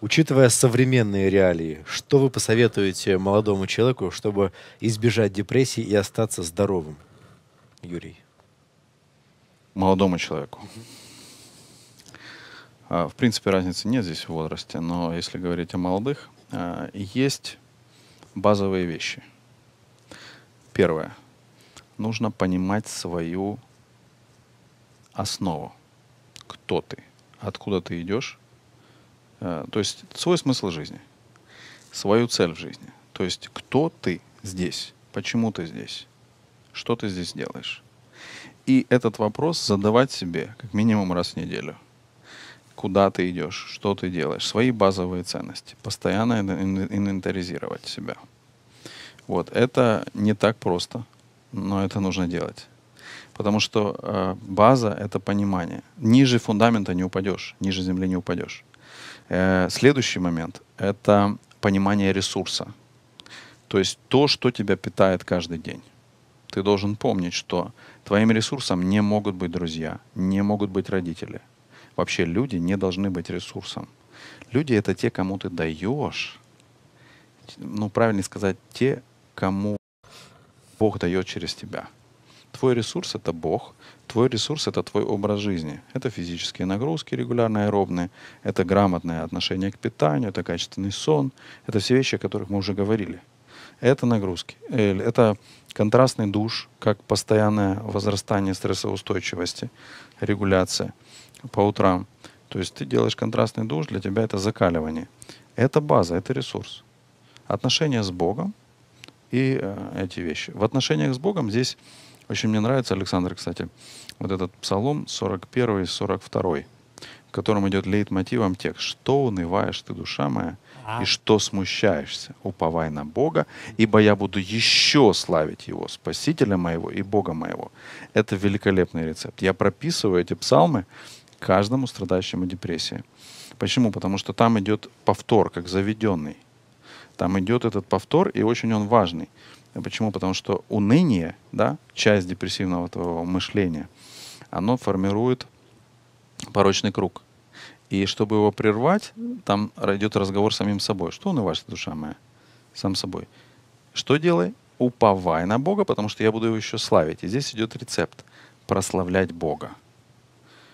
Учитывая современные реалии, что вы посоветуете молодому человеку, чтобы избежать депрессии и остаться здоровым? Юрий. Молодому человеку. А, в принципе, разницы нет здесь в возрасте, но если говорить о молодых, а, есть базовые вещи. Первое. Нужно понимать свою основу. Кто ты? Откуда ты идешь? Э, то есть свой смысл жизни, свою цель в жизни. То есть кто ты здесь, почему ты здесь, что ты здесь делаешь. И этот вопрос задавать себе как минимум раз в неделю. Куда ты идешь, что ты делаешь, свои базовые ценности. Постоянно инвентаризировать себя. Вот, это не так просто, но это нужно делать. Потому что э, база — это понимание. Ниже фундамента не упадешь, ниже земли не упадешь. Э, следующий момент — это понимание ресурса. То есть то, что тебя питает каждый день. Ты должен помнить, что твоим ресурсом не могут быть друзья, не могут быть родители. Вообще люди не должны быть ресурсом. Люди — это те, кому ты даешь. Ну, правильнее сказать, те, кому Бог дает через тебя — Твой ресурс – это Бог, твой ресурс – это твой образ жизни. Это физические нагрузки регулярные, аэробные, это грамотное отношение к питанию, это качественный сон, это все вещи, о которых мы уже говорили. Это нагрузки, э, это контрастный душ, как постоянное возрастание стрессоустойчивости, регуляция по утрам. То есть ты делаешь контрастный душ, для тебя это закаливание. Это база, это ресурс. Отношения с Богом и э, эти вещи. В отношениях с Богом здесь очень мне нравится, Александр, кстати, вот этот псалом 41 и 42, в котором идет лейтмотивом текст «Что унываешь ты, душа моя, а. и что смущаешься? Уповай на Бога, ибо я буду еще славить Его, Спасителя моего и Бога моего». Это великолепный рецепт. Я прописываю эти псалмы каждому страдающему депрессии. Почему? Потому что там идет повтор, как заведенный. Там идет этот повтор, и очень он важный. Почему? Потому что уныние, да, часть депрессивного этого мышления, оно формирует порочный круг. И чтобы его прервать, там идет разговор с самим собой. Что унываешь, душа моя? Сам собой. Что делай? Уповай на Бога, потому что я буду его еще славить. И здесь идет рецепт. Прославлять Бога.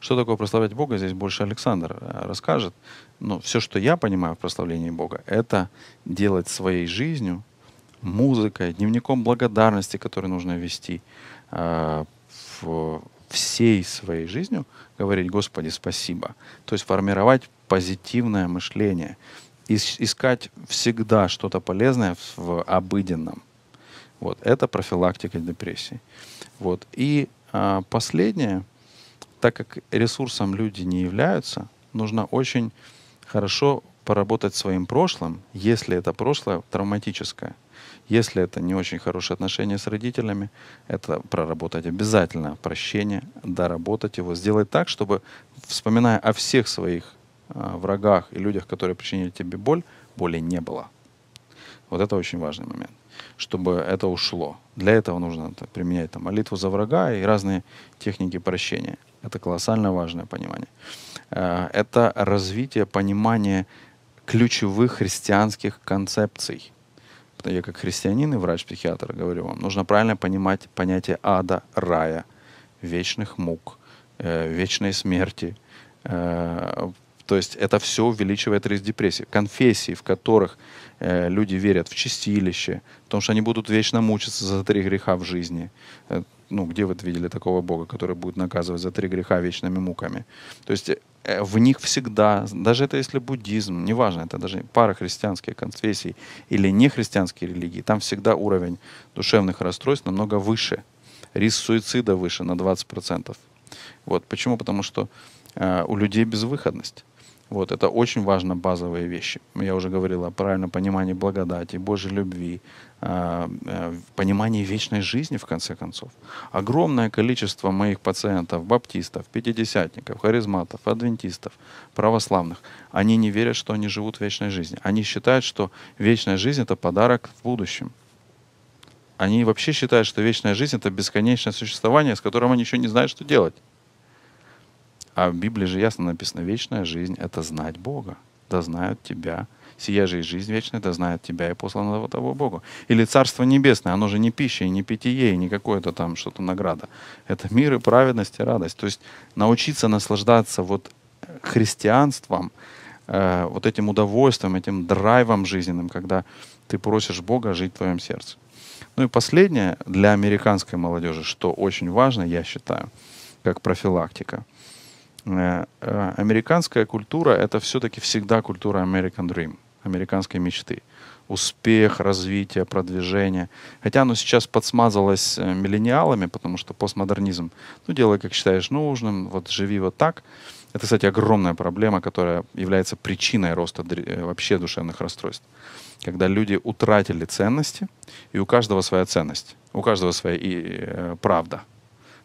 Что такое прославлять Бога, здесь больше Александр э, расскажет. Но все, что я понимаю в прославлении Бога, это делать своей жизнью музыкой, дневником благодарности, который нужно вести э, в, всей своей жизнью, говорить «Господи, спасибо». То есть формировать позитивное мышление, искать всегда что-то полезное в обыденном. Вот, это профилактика депрессии. Вот. И э, последнее, так как ресурсом люди не являются, нужно очень хорошо поработать своим прошлым, если это прошлое травматическое. Если это не очень хорошие отношения с родителями, это проработать обязательно, прощение, доработать его, сделать так, чтобы, вспоминая о всех своих э, врагах и людях, которые причинили тебе боль, боли не было. Вот это очень важный момент, чтобы это ушло. Для этого нужно это, применять там, молитву за врага и разные техники прощения. Это колоссально важное понимание. Э, это развитие понимания ключевых христианских концепций. Я как христианин и врач-психиатр говорю вам, нужно правильно понимать понятие ада, рая, вечных мук, э, вечной смерти. Э, то есть это все увеличивает риск депрессии. Конфессии, в которых э, люди верят в чистилище, в том, что они будут вечно мучиться за три греха в жизни, э, ну, где вы это видели такого Бога, который будет наказывать за три греха вечными муками? То есть э, в них всегда, даже это если буддизм, неважно, это даже пара христианских конфессий или нехристианские религии, там всегда уровень душевных расстройств намного выше. Риск суицида выше на 20%. Вот. Почему? Потому что э, у людей безвыходность. Вот, это очень важно, базовые вещи. Я уже говорил о правильном понимании благодати, Божьей любви, а, э, понимании вечной жизни, в конце концов. Огромное количество моих пациентов, баптистов, пятидесятников, харизматов, адвентистов, православных, они не верят, что они живут в вечной жизни. Они считают, что вечная жизнь — это подарок в будущем. Они вообще считают, что вечная жизнь — это бесконечное существование, с которым они еще не знают, что делать. А в Библии же ясно написано, вечная жизнь — это знать Бога. Да знают тебя. Сия же и жизнь вечная, да знают тебя и посланного того Бога. Или Царство Небесное, оно же не пища и не питье, и не какое-то там что-то награда. Это мир и праведность и радость. То есть научиться наслаждаться вот э, христианством, э, вот этим удовольствием, этим драйвом жизненным, когда ты просишь Бога жить в твоем сердце. Ну и последнее для американской молодежи, что очень важно, я считаю, как профилактика – Э, э, американская культура — это все-таки всегда культура American Dream, американской мечты. Успех, развитие, продвижение. Хотя оно сейчас подсмазалось э, миллениалами, потому что постмодернизм, ну, делай, как считаешь нужным, вот живи вот так. Это, кстати, огромная проблема, которая является причиной роста вообще душевных расстройств. Когда люди утратили ценности, и у каждого своя ценность, у каждого своя и, э, правда —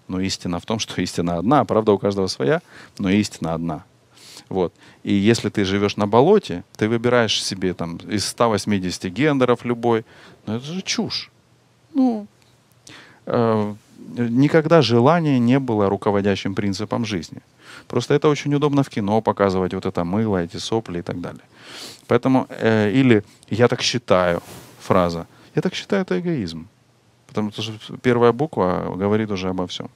но истина в том, что истина одна. А правда у каждого своя, но истина одна. Вот. И если ты живешь на болоте, ты выбираешь себе там из 180 гендеров любой. Но это же чушь. Ну, э, никогда желание не было руководящим принципом жизни. Просто это очень удобно в кино показывать, вот это мыло, эти сопли и так далее. Поэтому, э, или «я так считаю» фраза. «Я так считаю» — это эгоизм. Потому что первая буква говорит уже обо всем.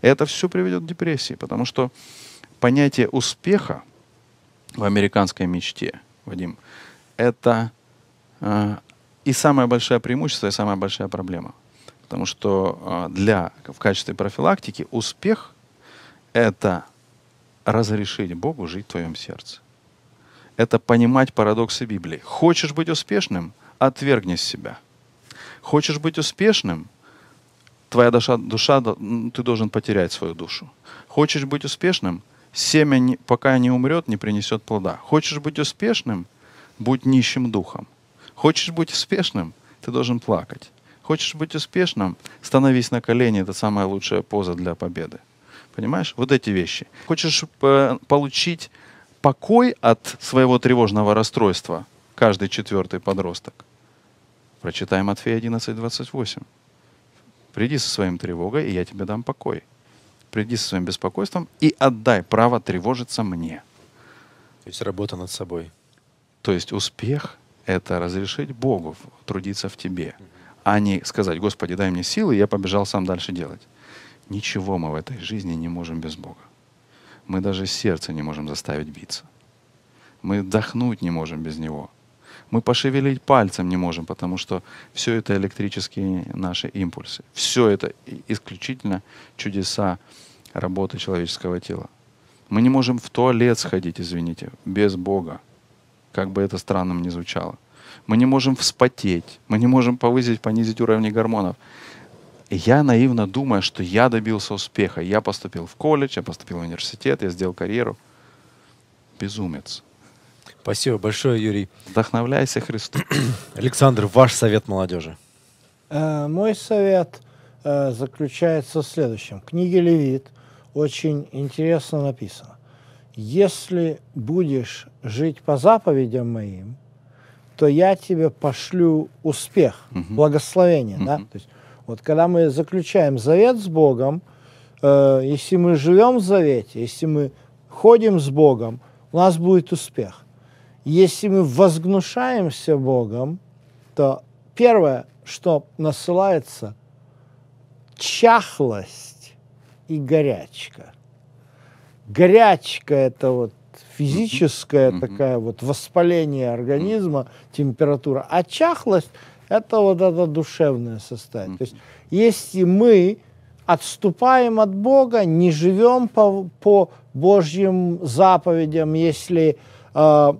Это все приведет к депрессии, потому что понятие успеха в американской мечте, Вадим, это э, и самое большое преимущество, и самая большая проблема. Потому что э, для, в качестве профилактики успех — это разрешить Богу жить в твоем сердце. Это понимать парадоксы Библии. Хочешь быть успешным — отвергни себя. Хочешь быть успешным? Твоя душа, душа, ты должен потерять свою душу. Хочешь быть успешным? Семя, не, пока не умрет, не принесет плода. Хочешь быть успешным? Будь нищим духом. Хочешь быть успешным? Ты должен плакать. Хочешь быть успешным? Становись на колени. Это самая лучшая поза для победы. Понимаешь? Вот эти вещи. Хочешь э, получить покой от своего тревожного расстройства? Каждый четвертый подросток – Прочитай Матфея 11, 28. Приди со своим тревогой, и я тебе дам покой. Приди со своим беспокойством и отдай право тревожиться мне. То есть работа над собой. То есть успех — это разрешить Богу трудиться в тебе, а не сказать, Господи, дай мне силы, и я побежал сам дальше делать. Ничего мы в этой жизни не можем без Бога. Мы даже сердце не можем заставить биться. Мы вдохнуть не можем без Него — мы пошевелить пальцем не можем, потому что все это электрические наши импульсы. Все это исключительно чудеса работы человеческого тела. Мы не можем в туалет сходить, извините, без Бога, как бы это странным ни звучало. Мы не можем вспотеть, мы не можем повысить, понизить уровни гормонов. Я наивно думаю, что я добился успеха. Я поступил в колледж, я поступил в университет, я сделал карьеру. Безумец. Спасибо большое, Юрий. Вдохновляйся Христом. Александр, ваш совет молодежи. Э, мой совет э, заключается в следующем. Книги Левит очень интересно написано. Если будешь жить по заповедям моим, то я тебе пошлю успех, угу. благословение. Угу. Да? То есть, вот когда мы заключаем завет с Богом, э, если мы живем в завете, если мы ходим с Богом, у нас будет успех. Если мы возгнушаемся Богом, то первое, что насылается, чахлость и горячка. Горячка – это вот физическое mm-hmm. такая вот воспаление организма, mm-hmm. температура. А чахлость – это вот это душевное состояние. Mm-hmm. То есть если мы отступаем от Бога, не живем по, по Божьим заповедям, если э,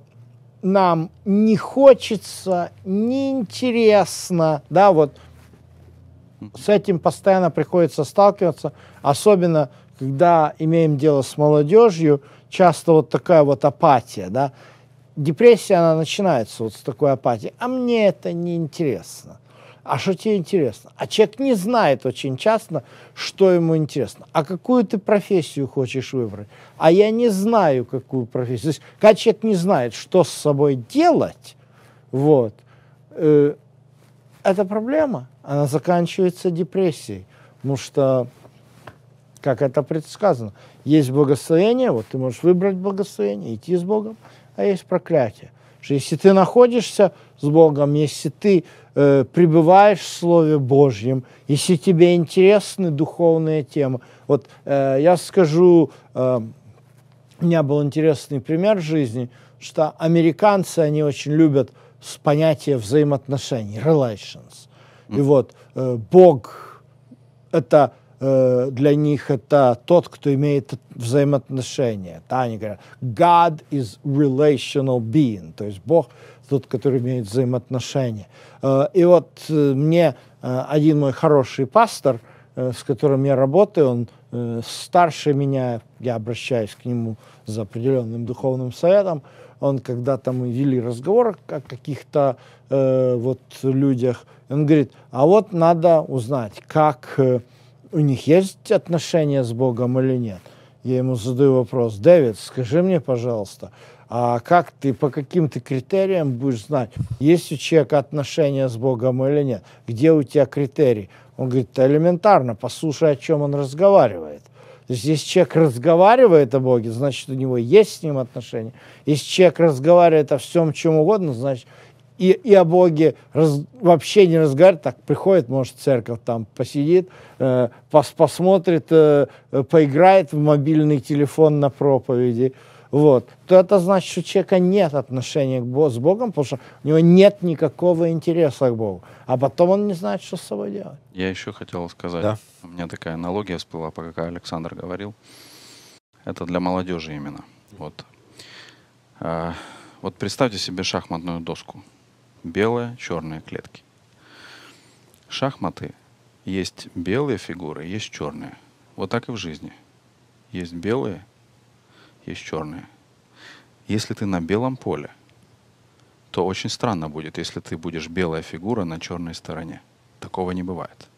нам не хочется, не интересно, да, вот с этим постоянно приходится сталкиваться, особенно когда имеем дело с молодежью, часто вот такая вот апатия, да, депрессия, она начинается вот с такой апатии, а мне это не интересно а что тебе интересно? А человек не знает очень часто, что ему интересно. А какую ты профессию хочешь выбрать? А я не знаю, какую профессию. То есть, когда человек не знает, что с собой делать, вот, э, это проблема. Она заканчивается депрессией. Потому что, как это предсказано, есть благословение, вот ты можешь выбрать благословение, идти с Богом, а есть проклятие что если ты находишься с Богом, если ты э, пребываешь в Слове Божьем, если тебе интересны духовные темы. Вот э, я скажу, э, у меня был интересный пример жизни, что американцы, они очень любят с понятие взаимоотношений, relations. И вот э, Бог – это Э, для них это тот, кто имеет взаимоотношения. Да, они говорят, God is relational being, то есть Бог тот, который имеет взаимоотношения. Э, и вот э, мне один мой хороший пастор, с которым я работаю, он старше меня, я обращаюсь к нему за определенным духовным советом, он когда-то мы вели разговор о каких-то вот людях, он говорит, а вот надо узнать, как у них есть отношения с Богом или нет? Я ему задаю вопрос, Дэвид, скажи мне, пожалуйста, а как ты, по каким ты критериям будешь знать, есть у человека отношения с Богом или нет? Где у тебя критерий? Он говорит, элементарно, послушай, о чем он разговаривает. То есть, если человек разговаривает о Боге, значит, у него есть с ним отношения. Если человек разговаривает о всем, чем угодно, значит, и, и о Боге раз, вообще не разговаривает, так приходит, может, церковь там посидит, э, пос, посмотрит, э, поиграет в мобильный телефон на проповеди, вот, то это значит, что у человека нет отношения к Богу, с Богом, потому что у него нет никакого интереса к Богу. А потом он не знает, что с собой делать. Я еще хотел сказать, да. у меня такая аналогия всплыла, пока Александр говорил. Это для молодежи именно. Вот. А, вот представьте себе шахматную доску белые, черные клетки. Шахматы есть белые фигуры, есть черные. Вот так и в жизни. Есть белые, есть черные. Если ты на белом поле, то очень странно будет, если ты будешь белая фигура на черной стороне. Такого не бывает.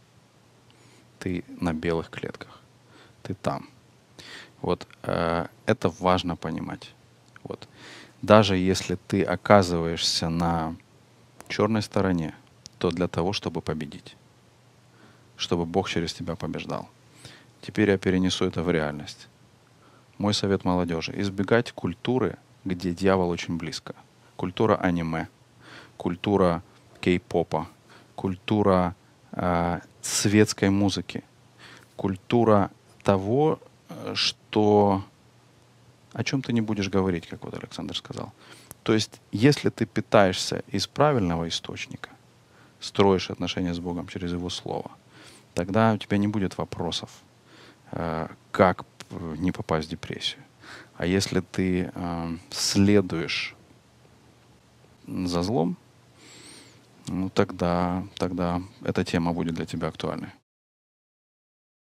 Ты на белых клетках. Ты там. Вот э, это важно понимать. Вот. Даже если ты оказываешься на черной стороне, то для того, чтобы победить. Чтобы Бог через тебя побеждал. Теперь я перенесу это в реальность. Мой совет молодежи – избегать культуры, где дьявол очень близко. Культура аниме, культура кей-попа, культура э, светской музыки, культура того, э, что о чем ты не будешь говорить, как вот Александр сказал. То есть, если ты питаешься из правильного источника, строишь отношения с Богом через Его Слово, тогда у тебя не будет вопросов, э, как э, не попасть в депрессию. А если ты э, следуешь за злом, ну тогда, тогда эта тема будет для тебя актуальной.